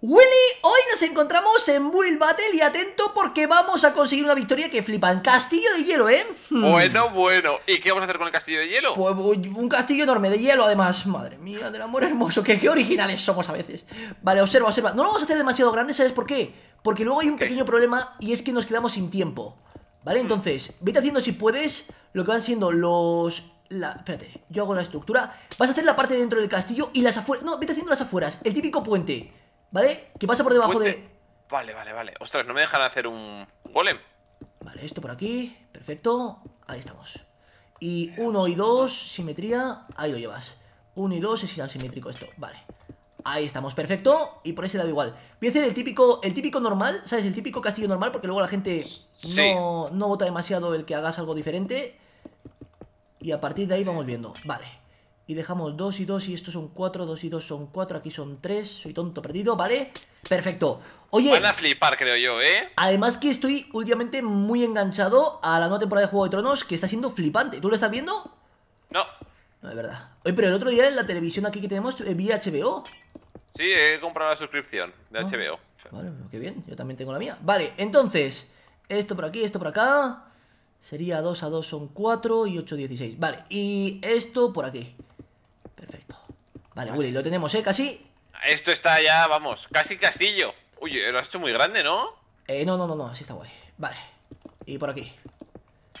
Willy, hoy nos encontramos en Build Battle y atento porque vamos a conseguir una victoria que flipan. Castillo de hielo, ¿eh? Hmm. Bueno, bueno. ¿Y qué vamos a hacer con el castillo de hielo? Pues un castillo enorme de hielo, además. Madre mía, del amor hermoso. Que qué originales somos a veces. Vale, observa, observa. No lo vamos a hacer demasiado grande, ¿sabes por qué? Porque luego hay un pequeño problema y es que nos quedamos sin tiempo. ¿Vale? Mm. Entonces, vete haciendo si puedes lo que van siendo los espérate, yo hago la estructura Vas a hacer la parte dentro del castillo y las afueras No, vete haciendo las afueras, el típico puente ¿Vale? ¿Qué pasa por debajo de... Vale, vale, vale. Ostras, no me dejan hacer un golem. Vale, esto por aquí. Perfecto. Ahí estamos. Y uno y dos simetría. Ahí lo llevas. Uno y dos es simétrico esto. Vale. Ahí estamos, perfecto. Y por ese lado igual. Voy a hacer el típico, el típico normal, ¿sabes? El típico castillo normal, porque luego la gente no, no vota demasiado el que hagas algo diferente. Y a partir de ahí vamos viendo. Vale y dejamos 2 y 2 y estos son 4, 2 y 2 son 4, aquí son 3, soy tonto perdido, ¿vale? Perfecto. Oye, van a flipar, creo yo, ¿eh? Además que estoy últimamente muy enganchado a la nueva temporada de Juego de Tronos que está siendo flipante. ¿Tú lo estás viendo? No. No, es verdad. Oye, pero el otro día en la televisión aquí que tenemos vía eh, vi HBO. Sí, he comprado la suscripción de HBO. Ah, vale, qué bien, yo también tengo la mía. Vale, entonces, esto por aquí, esto por acá. Sería 2 a 2 son 4 y 8, 16. Vale, y esto por aquí. Vale, Willy, lo tenemos, ¿eh? Casi. Esto está ya, vamos, casi castillo. Uy, eh, lo has hecho muy grande, ¿no? Eh, no, no, no, no, así está guay. Vale. Y por aquí.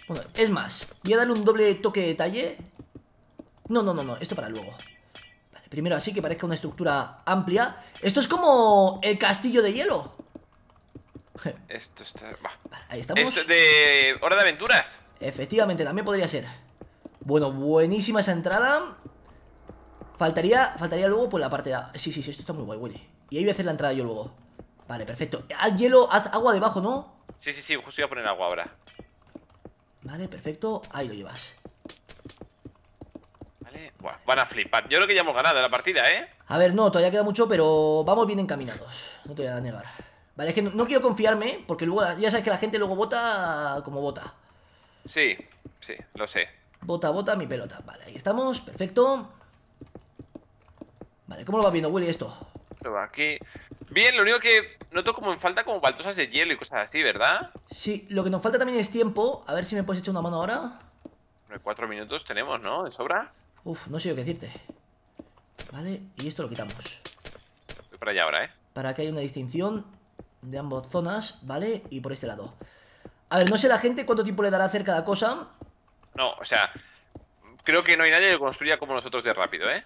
Bueno, es más, voy a darle un doble toque de detalle. No, no, no, no, esto para luego. Vale, primero así que parezca una estructura amplia. Esto es como el castillo de hielo. Esto está... Va. ahí estamos. Esto de Hora de Aventuras. Efectivamente, también podría ser. Bueno, buenísima esa entrada. Faltaría, faltaría luego por pues, la parte de... Sí, sí, sí, esto está muy guay, Willy. Y ahí voy a hacer la entrada yo luego. Vale, perfecto. Haz hielo, haz agua debajo, ¿no? Sí, sí, sí, justo voy a poner agua ahora. Vale, perfecto. Ahí lo llevas. Vale. Buah, van a flipar. Yo creo que ya hemos ganado la partida, ¿eh? A ver, no, todavía queda mucho, pero vamos bien encaminados. No te voy a negar. Vale, es que no, quiero confiarme, porque luego ya sabes que la gente luego vota como bota Sí, sí, lo sé. Bota, bota mi pelota. Vale, ahí estamos, perfecto. Vale, ¿cómo lo va viendo, Willy, esto? Lo va aquí. Bien, lo único que noto como en falta como baldosas de hielo y cosas así, ¿verdad? Sí, lo que nos falta también es tiempo. A ver si me puedes echar una mano ahora. Cuatro minutos tenemos, ¿no? ¿De sobra? Uf, no sé yo qué decirte. Vale, y esto lo quitamos. Voy para allá ahora, ¿eh? Para que haya una distinción de ambas zonas, ¿vale? Y por este lado. A ver, no sé la gente cuánto tiempo le dará a hacer cada cosa. No, o sea, creo que no hay nadie que construya como nosotros de rápido, ¿eh?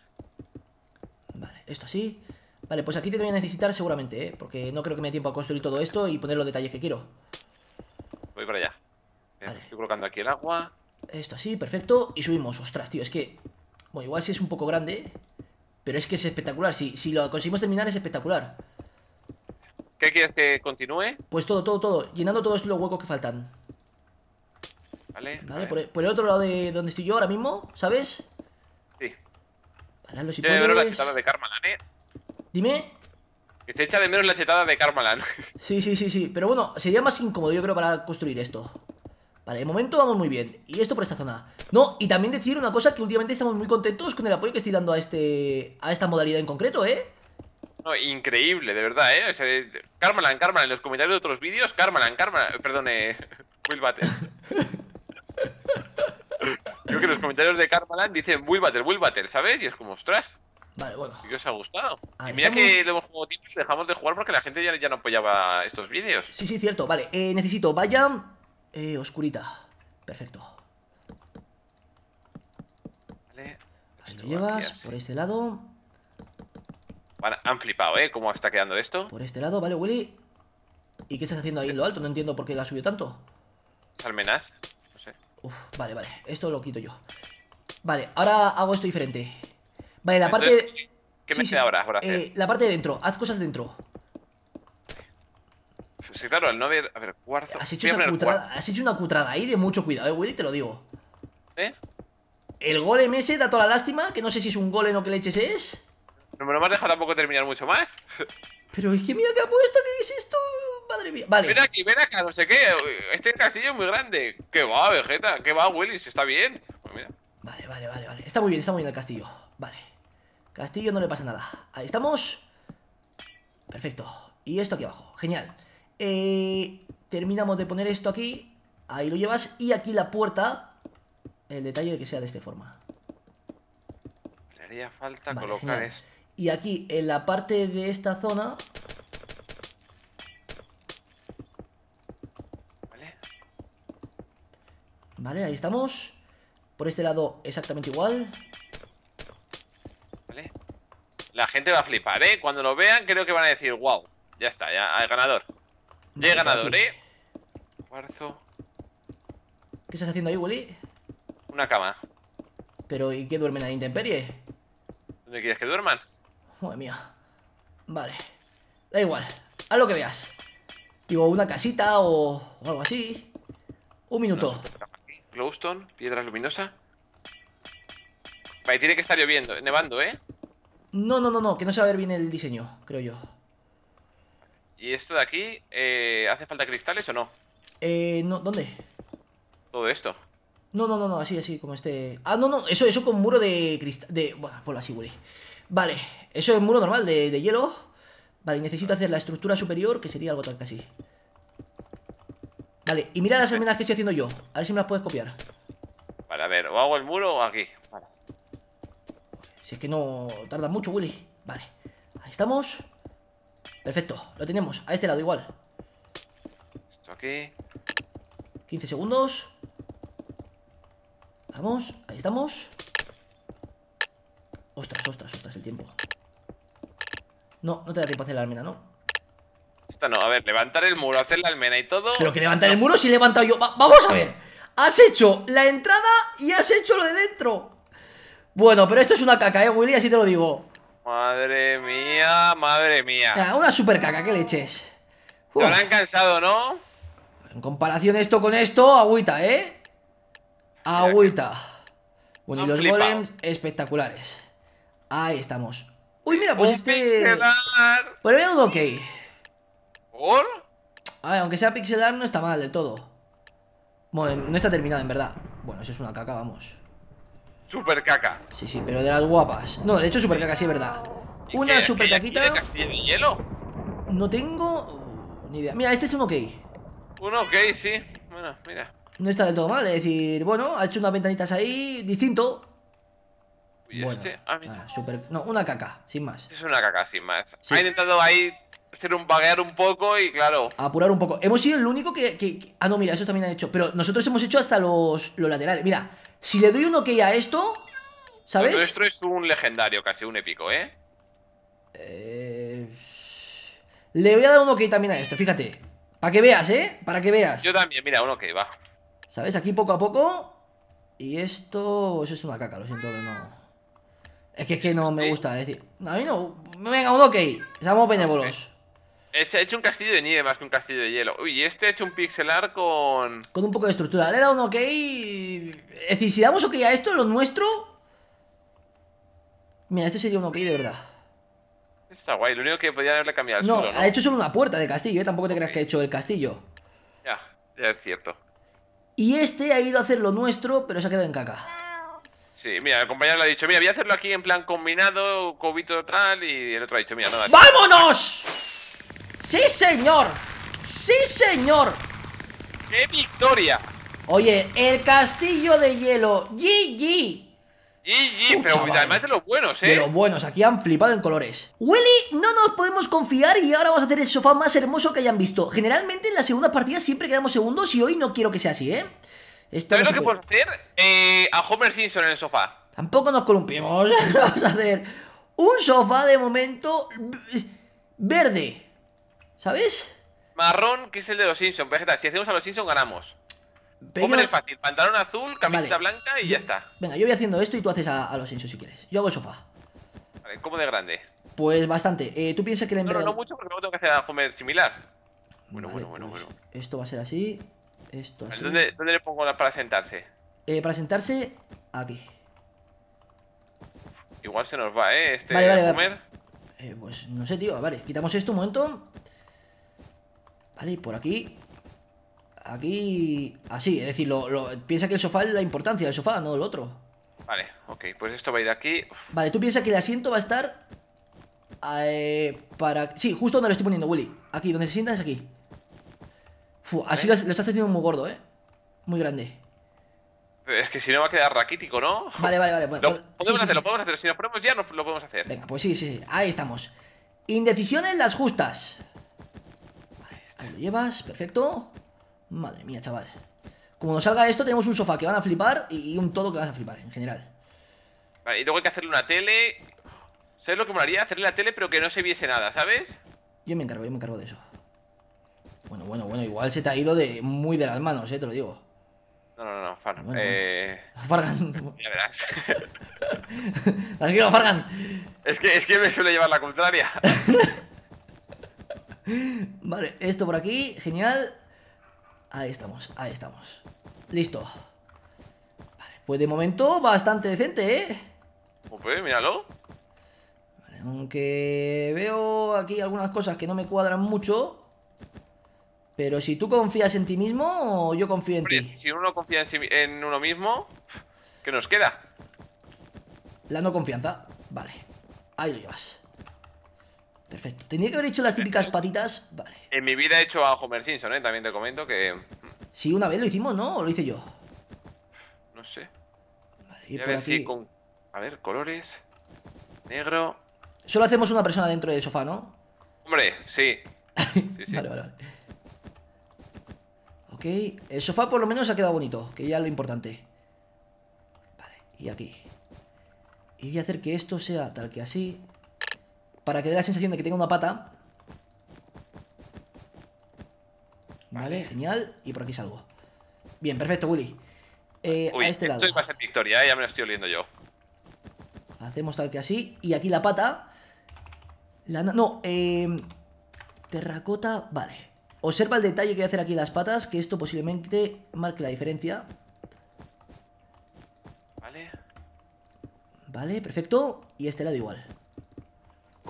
esto así. Vale, pues aquí te voy a necesitar seguramente, ¿eh? Porque no creo que me dé tiempo a construir todo esto y poner los detalles que quiero. Voy para allá. Eh, estoy colocando aquí el agua. Esto así, perfecto. Y subimos. Ostras, tío, es que... Bueno, igual si es un poco grande, pero es que es espectacular. Si, si lo conseguimos terminar es espectacular. ¿Qué quieres que continúe? Pues todo, todo, todo. Llenando todos los huecos que faltan. Vale. Vale, por el, otro lado de donde estoy yo ahora mismo, ¿sabes? de menos la chetada de Carmalan, ¿eh? Dime. Que se echa de menos la chetada de Carmalan. Sí, sí, sí, sí. Pero bueno, sería más incómodo, yo creo, para construir esto. Vale, de momento vamos muy bien. Y esto por esta zona. No, y también decir una cosa que últimamente estamos muy contentos con el apoyo que estoy dando a este a esta modalidad en concreto, ¿eh? No, increíble, de verdad, ¿eh? Carmalan, Carmalan, en los comentarios de otros vídeos, Carmalan, Carmalan, perdone, Will Battle. Yo que los comentarios de Carmalan dicen Will will battle, ¿sabes? Y es como, ostras. Vale, bueno. Si que os ha gustado? Ah, y mira que lo hemos jugado tiempo y dejamos de jugar porque la gente ya, no apoyaba estos vídeos. Sí, sí, cierto. Vale, eh, necesito vaya eh, oscurita. Perfecto. Vale. Ahí lo llevas, por este lado. han flipado, ¿eh? ¿Cómo está quedando esto? Por este lado, vale, Willy. ¿Y qué estás haciendo ahí en lo alto? No entiendo por qué la subió tanto. Almenas. Uf, vale, vale, esto lo quito yo Vale, ahora hago esto diferente Vale, la parte... De... ¿Qué me ahora? Eh, la parte de dentro, haz cosas dentro Sí, pues al no A ver, cuarzo... Has hecho, una cutrada ahí de mucho cuidado, eh, Willy, te lo digo ¿Eh? El golem ese da toda la lástima Que no sé si es un golem o qué leches es No me lo has dejado tampoco terminar mucho más Pero es que mira que ha puesto, ¿qué es esto? Vale. Ven aquí, ven acá, no sé qué. Este castillo es muy grande. Que va, Vegeta, que va, Willis, está bien. Pues vale, vale, vale, vale. Está muy bien, está muy bien el castillo. Vale. Castillo no le pasa nada. Ahí estamos. Perfecto. Y esto aquí abajo. Genial. Eh, terminamos de poner esto aquí. Ahí lo llevas. Y aquí la puerta. El detalle de que sea de esta forma. Le haría falta colocar esto. Y aquí, en la parte de esta zona, Vale, ahí estamos. Por este lado exactamente igual. Vale. La gente va a flipar, ¿eh? Cuando lo vean creo que van a decir, wow, ya está, ya hay ah, ganador. Ya hay ganador, ¿eh? ¿Qué estás haciendo ahí, Willy? Una cama. Pero, ¿y qué duermen la intemperie? ¿Dónde quieres que duerman? Madre mía. Vale. Da igual. Haz lo que veas. Digo, una casita o, algo así. Un minuto. Glowstone, piedra luminosa. Vale, tiene que estar lloviendo, nevando, ¿eh? No, no, no, no, que no se va a ver bien el diseño, creo yo. ¿Y esto de aquí? Eh, ¿Hace falta cristales o no? Eh, no, ¿dónde? Todo esto. No, no, no, no, así, así, como este... Ah, no, no, eso, eso con muro de cristal... De... Bueno, ponlo así, güey. Vale, eso es muro normal, de, hielo. Vale, necesito hacer la estructura superior, que sería algo tal que así. Vale, y mira las almenas que estoy haciendo yo. A ver si me las puedes copiar. Vale, a ver, o hago el muro o aquí. Si es que no tarda mucho, Willy. Vale, ahí estamos. Perfecto, lo tenemos. A este lado igual. Esto aquí. 15 segundos. Vamos, ahí estamos. Ostras, ostras, ostras, el tiempo. No, no te da tiempo a hacer la almena, ¿no? Esto no, a ver, levantar el muro, hacer la almena y todo. Pero que levantar el muro si he levantado yo. vamos a ver. Has hecho la entrada y has hecho lo de dentro. Bueno, pero esto es una caca, eh, Willy, así te lo digo. Madre mía, madre mía. una super caca, que leches. Uf. Te habrán cansado, ¿no? En comparación esto con esto, agüita, ¿eh? Agüita. Bueno, y los golems espectaculares. Ahí estamos. Uy, mira, pues este. Pixelar. Bueno, ok. A ver, aunque sea pixelar, no está mal de todo. Bueno, no está terminada, en verdad. Bueno, eso es una caca, vamos. Super caca. Sí, sí, pero de las guapas. No, de hecho, super caca, sí, es verdad. Una super caquita. De hielo? No tengo ni idea. Mira, este es un ok. Un ok, sí. Bueno, mira. No está del todo mal, es decir, bueno, ha hecho unas ventanitas ahí, distinto. bueno, este? ah, ah No, una caca, sin más. Es una caca, sin más. Ha intentado ahí ser un un poco y claro. Apurar un poco. Hemos sido el único que, Ah, no, mira, eso también han hecho. Pero nosotros hemos hecho hasta los, los laterales. Mira, si le doy un ok a esto, ¿sabes? esto es un legendario, casi un épico, ¿eh? ¿eh? Le voy a dar un ok también a esto, fíjate. Para que veas, ¿eh? Para que veas. Yo también, mira, un ok, va. ¿Sabes? Aquí poco a poco. Y esto... Eso es una caca, lo siento, pero no... Es que, es que no me gusta, decir... A mí no... Venga, un ok. Estamos benévolos. Se ha hecho un castillo de nieve más que un castillo de hielo. Uy, y este ha hecho un pixelar con... Con un poco de estructura. Le he dado un ok. Es decir, si damos ok a esto, lo nuestro... Mira, este sería un ok de verdad. Está guay, lo único que podía haberle cambiado el no, ha hecho solo una puerta de castillo, ¿eh? Tampoco te creas que ha hecho el castillo. Ya, ya es cierto. Y este ha ido a hacer lo nuestro, pero se ha quedado en caca. Sí, mira, el compañero le ha dicho, mira, voy a hacerlo aquí en plan combinado, Cobito total y el otro ha dicho, mira, ¡Vámonos! ¡Sí, señor! ¡Sí, señor! ¡Qué victoria! Oye, el castillo de hielo. ¡GG! GG, pero además de los buenos, ¿eh? De los buenos, aquí han flipado en colores. Willy, no nos podemos confiar y ahora vamos a hacer el sofá más hermoso que hayan visto. Generalmente en las segundas partidas siempre quedamos segundos y hoy no quiero que sea así, ¿eh? Esto ¿Sabes que puedes hacer? Eh, a Homer Simpson en el sofá. Tampoco nos columpiemos. vamos a hacer un sofá de momento verde. ¿Sabes? Marrón, que es el de los Simpsons. Vegeta, si hacemos a los Simpsons, ganamos. Homer es fácil, pantalón azul, camiseta blanca y ya está. Venga, yo voy haciendo esto y tú haces a, los Simpsons si quieres. Yo hago el sofá. Vale, ¿cómo de grande? Pues bastante. Eh, ¿Tú piensas que le? envergadura... No, no, mucho porque luego tengo que hacer a Homer similar. Bueno, bueno, bueno, pues, bueno. Esto va a ser así. Esto así. ¿Dónde, le pongo para sentarse? Eh, para sentarse, aquí. Igual se nos va, ¿eh? Este vale, vale, Homer. Eh, pues no sé, tío. Vale, quitamos esto un momento. Vale, por aquí Aquí... Así, es decir, piensa que el sofá es la importancia del sofá, no el otro Vale, ok, pues esto va a ir aquí Vale, tú piensas que el asiento va a estar eh, Para... Sí, justo donde lo estoy poniendo, Willy Aquí, donde se sienta es aquí Fu, así lo, estás haciendo muy gordo, eh Muy grande eh, es que si no va a quedar raquítico, ¿no? Vale, vale, vale. lo pues, podemos hacer, lo podemos hacer. Si nos ponemos ya, lo podemos hacer. Venga, pues sí, sí, sí. Ahí estamos. Indecisiones las justas lo llevas, perfecto. Madre mía, chaval. Como nos salga esto, tenemos un sofá que van a flipar y un todo que vas a flipar, en general. Vale, y luego hay que hacerle una tele. ¿Sabes lo que me haría? Hacerle la tele, pero que no se viese nada, ¿sabes? Yo me encargo, yo me encargo de eso. Bueno, bueno, bueno, igual se te ha ido de muy de las manos, eh, te lo digo. No, no, no, Fargan. eh... Fargan. verás. Tranquilo, Fargan. Es que, es que me suele llevar la contraria. vale, esto por aquí, genial. Ahí estamos, ahí estamos. Listo. Vale, pues de momento bastante decente, ¿eh? Pues míralo. aunque veo aquí algunas cosas que no me cuadran mucho. Pero si tú confías en ti mismo, yo confío en ti. Si uno confía en uno mismo, ¿qué nos queda? La no confianza. Vale, ahí lo llevas. Perfecto. Tenía que haber hecho las típicas patitas. Vale. En mi vida he hecho a Homer Simpson, ¿eh? También te comento que. Mm, sí, una vez lo hicimos, ¿no? ¿O lo hice yo? No sé. Vale, a ver con. A ver, colores. Negro. Solo hacemos una persona dentro del sofá, ¿no? Hombre, sí. sí, sí. vale, vale, vale. Ok. El sofá por lo menos ha quedado bonito, que ya es lo importante. Vale, y aquí. Y hacer que esto sea tal que así para que dé la sensación de que tenga una pata. Vale, genial. Y por aquí salgo. Bien, perfecto, Willy. Eh, a este lado. Esto victoria, ¿eh? ya me lo estoy oliendo yo. Hacemos tal que así. Y aquí la pata. La no, eh, terracota. Vale. Observa el detalle que voy a hacer aquí las patas, que esto posiblemente marque la diferencia. Vale. Vale, perfecto. Y este lado igual.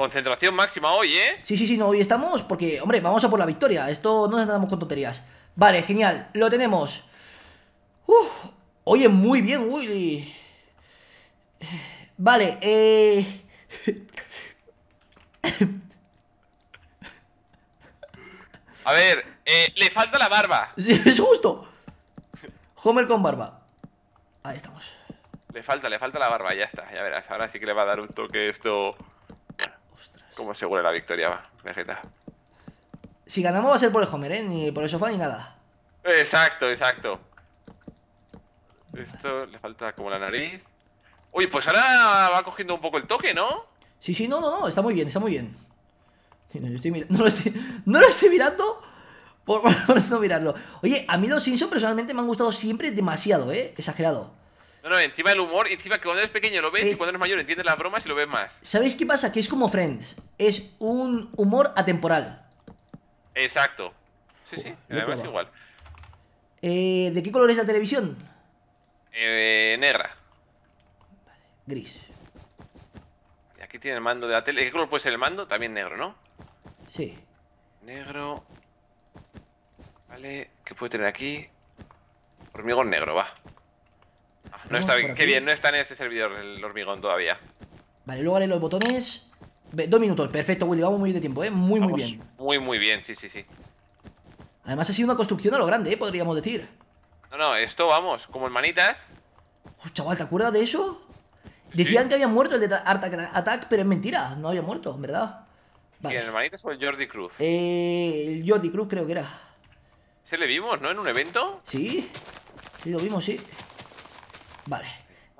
Concentración máxima hoy, ¿eh? Sí, sí, sí, no, hoy estamos porque, hombre, vamos a por la victoria. Esto no nos damos con tonterías. Vale, genial, lo tenemos. Uf, oye, muy bien, Willy. Vale, eh... A ver, eh, le falta la barba. es justo. Homer con barba. Ahí estamos. Le falta, le falta la barba, ya está, ya verás. Ahora sí que le va a dar un toque esto como asegura la victoria, va, Vegeta. Si ganamos va a ser por el Homer, ¿eh? Ni por el sofá ni nada. Exacto, exacto. Esto le falta como la nariz. Uy, pues ahora va cogiendo un poco el toque, ¿no? Sí, sí, no, no, no. Está muy bien, está muy bien. No, lo estoy, mirando por, por no mirarlo. Oye, a mí los Simpsons personalmente me han gustado siempre demasiado, ¿eh? Exagerado. No, no, encima el humor, encima que cuando eres pequeño lo ves y eh, cuando eres mayor entiendes las bromas y lo ves más. ¿Sabéis qué pasa? Que es como Friends, es un humor atemporal. Exacto. Sí, sí, además igual. Eh, ¿De qué color es la televisión? Eh, negra. Vale, gris. Y aquí tiene el mando de la tele. qué color puede ser el mando? También negro, ¿no? Sí. Negro. Vale, ¿qué puede tener aquí? Hormigón negro, va. No está bien, qué bien, no está en ese servidor el hormigón todavía. Vale, luego haré los botones. dos minutos, perfecto, Willy, vamos muy bien de tiempo, ¿eh? Muy, muy bien. Muy, muy bien, sí, sí, sí. Además ha sido una construcción a lo grande, ¿eh? Podríamos decir. No, no, esto vamos, como hermanitas manitas. Oh, chaval, ¿te acuerdas de eso? Decían que había muerto el de Art Attack, pero es mentira, no había muerto, verdad. Vale. ¿Quién, hermanitas o el Jordi Cruz? Eh, el Jordi Cruz creo que era. ¿Se le vimos, no? ¿En un evento? Sí, sí lo vimos, sí. Vale.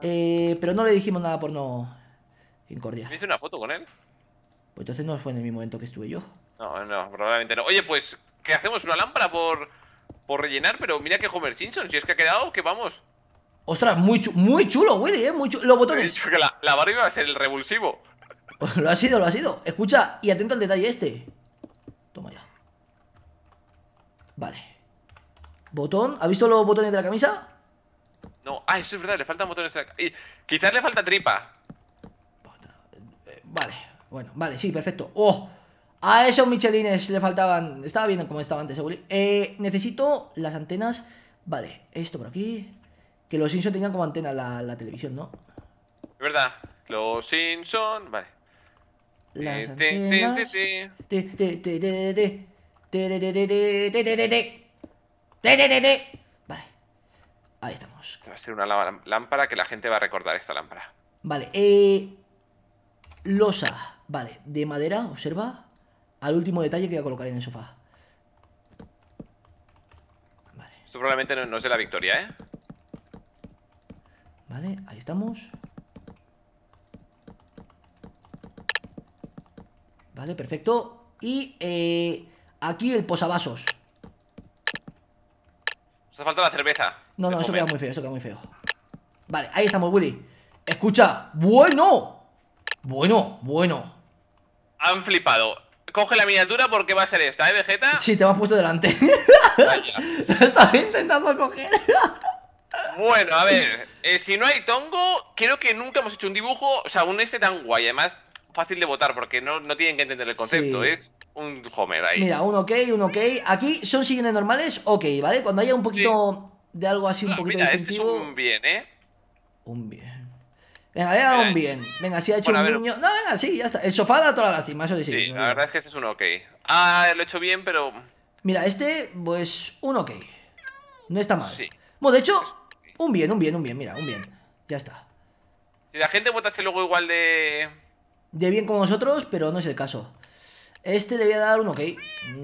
Eh, pero no le dijimos nada por no incordiar. ¿Me hice una foto con él? Pues entonces no fue en el mismo momento que estuve yo. No, no, probablemente no. Oye, pues ¿qué hacemos una lámpara por, por rellenar, pero mira que Homer Simpson, si es que ha quedado, que vamos. Ostras, muy, chulo, muy chulo, Willy, ¿eh? Muy chulo. Los botones. dicho que la, la barba va a ser el revulsivo. lo ha sido, lo ha sido. Escucha y atento al detalle este. Toma ya. Vale. Botón. ¿Ha visto los botones de la camisa? No, ah, eso es verdad, le faltan botones. Y quizás le falta tripa. Vale, bueno, vale, sí, perfecto. ¡Oh! A esos michelines le faltaban... Estaba viendo cómo estaba antes, seguro. Eh, necesito las antenas... Vale, esto por aquí... Que los Simpson tengan como antena la, televisión, ¿no? Es verdad. Los Simpson... Vale. Las antenas... te, te, te, te, te, te, te, te, te, te, te, te, te, te, te, te, Ahí estamos. Va a ser una lámpara que la gente va a recordar esta lámpara. Vale, eh, losa, vale, de madera, observa, al último detalle que voy a colocar en el sofá. Vale. Esto probablemente no, es de la victoria, ¿eh? Vale, ahí estamos. Vale, perfecto. Y eh, aquí el posavasos. Nos hace falta la cerveza. No, no, eso queda muy feo, eso queda muy feo. Vale, ahí estamos, Willy. Escucha, bueno. Bueno, bueno. Han flipado. Coge la miniatura porque va a ser esta, ¿eh, Vegeta? Sí, te me has puesto delante. Estaba intentando coger. bueno, a ver. Eh, si no hay tongo, creo que nunca hemos hecho un dibujo, o sea, un este tan guay. Además, fácil de votar porque no, no tienen que entender el concepto. Es un Homer ahí. Mira, un ok, un ok. Aquí son siguientes normales, ok, ¿vale? Cuando haya un poquito de algo así un ah, poquito este distintivo. un bien, ¿eh? Un bien. Venga, le he dado un bien. Venga, si ha hecho un niño. No, venga, sí, ya está. El sofá da toda la lástima, eso sí. Sí, la verdad es que este es un ok. Ah, lo he hecho bien, pero. Mira, este, pues, un ok. No está mal. Sí. Bueno, de hecho, un bien, un bien, un bien, mira, un bien. Ya está. Si la gente votase luego igual de. De bien como nosotros, pero no es el caso. Este le voy a dar un ok.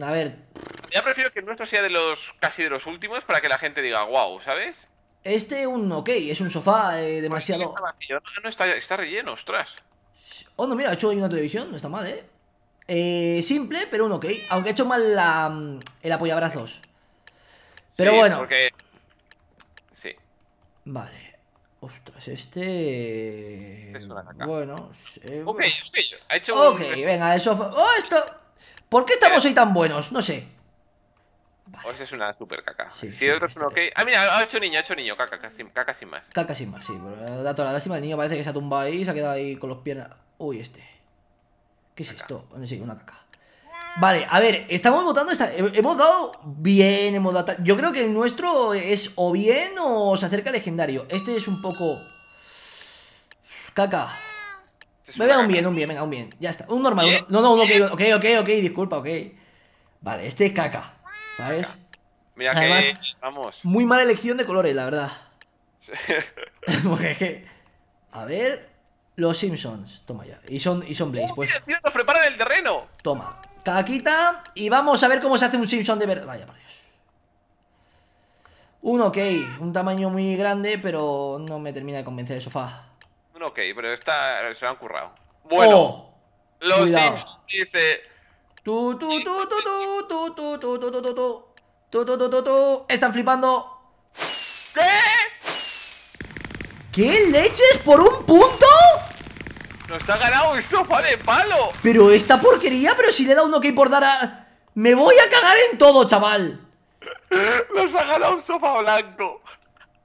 A ver, ya prefiero que el nuestro sea de los casi de los últimos para que la gente diga wow, ¿sabes? Este un ok, es un sofá eh, pues demasiado. Está vacío, no, está, está relleno, ostras. Oh, no, mira, ha hecho una televisión, no está mal, ¿eh? eh simple, pero un ok. Aunque ha hecho mal la, mm, el apoyabrazos. Pero sí, bueno. Porque... Sí. Vale. Ostras, este. Bueno, eh, Ok, ok. Ha hecho Ok, venga, el sofá. ¡Oh, esto! ¿Por qué estamos hoy tan buenos? No sé. O esa es una super caca. Sí, si sí, otro es un ok. Ah, mira, ha hecho niño, ha hecho niño, caca, caca, sin, caca más. Caca sin más, sí. Pero la lástima, el niño parece que se ha tumbado ahí y se ha quedado ahí con los piernas. Uy, este. ¿Qué es esto? Sí, una caca. Vale, a ver, estamos votando. Esta... Hemos dado bien, hemos dado. Yo creo que el nuestro es o bien o se acerca legendario. Este es un poco. Caca. Este Me venga, un bien, un bien, venga, un bien. Ya está. Un normal. No, no, un ok, ok, ok, ok, disculpa, ok. Vale, este es caca. ¿Sabes? Mira que, vamos. Muy mala elección de colores, la verdad. A ver. Los Simpsons. Toma ya. Y son, y son Blaze. Pues. Tío, nos el terreno! Toma. Caquita. Y vamos a ver cómo se hace un Simpson de verdad. Vaya, por Dios. Un ok. Un tamaño muy grande, pero no me termina de convencer el sofá. Un ok, pero esta se lo han currado. Bueno. Oh, los Simpsons dice. Tú, tú, tú, tú, tú, tú, tú, tú, tú, tú, tú, tú, tú, tú, tú, tú, están flipando. ¿Qué? ¿Qué leches por un punto? Nos ha ganado un sofá de palo. Pero esta porquería, pero si le da uno que dar a... Me voy a cagar en todo, chaval. Nos ha ganado un sofá blanco.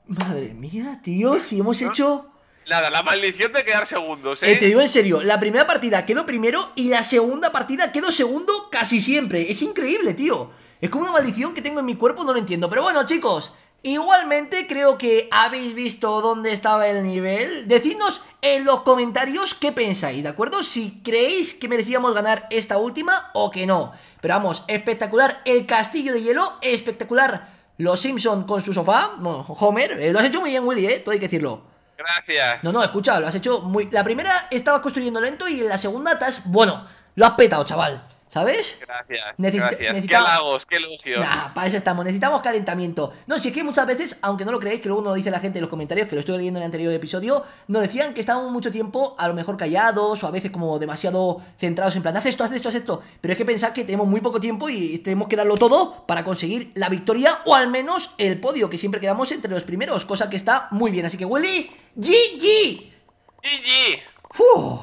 Madre mía, tío, si hemos hecho... Nada, la maldición de quedar segundo, ¿eh? ¿eh? Te digo en serio, la primera partida quedo primero y la segunda partida quedo segundo casi siempre. Es increíble, tío. Es como una maldición que tengo en mi cuerpo, no lo entiendo. Pero bueno, chicos, igualmente creo que habéis visto dónde estaba el nivel. Decidnos en los comentarios qué pensáis, ¿de acuerdo? Si creéis que merecíamos ganar esta última o que no. Pero vamos, espectacular el castillo de hielo, espectacular los Simpson con su sofá, Homer. Eh, lo has hecho muy bien, Willy, ¿eh? Todo hay que decirlo. Gracias. No, no, escucha, lo has hecho muy. La primera estaba construyendo lento y la segunda estás Bueno, lo has petado, chaval. ¿Sabes? Gracias. Necesitamos... Qué qué para eso estamos. Necesitamos calentamiento. No, si que muchas veces, aunque no lo creéis, que luego nos lo dice la gente en los comentarios, que lo estoy leyendo en el anterior episodio, nos decían que estábamos mucho tiempo a lo mejor callados o a veces como demasiado centrados en plan, haz esto, haz esto, haz esto. Pero es que pensar que tenemos muy poco tiempo y tenemos que darlo todo para conseguir la victoria o al menos el podio, que siempre quedamos entre los primeros, cosa que está muy bien. Así que, Willy, GG. GG.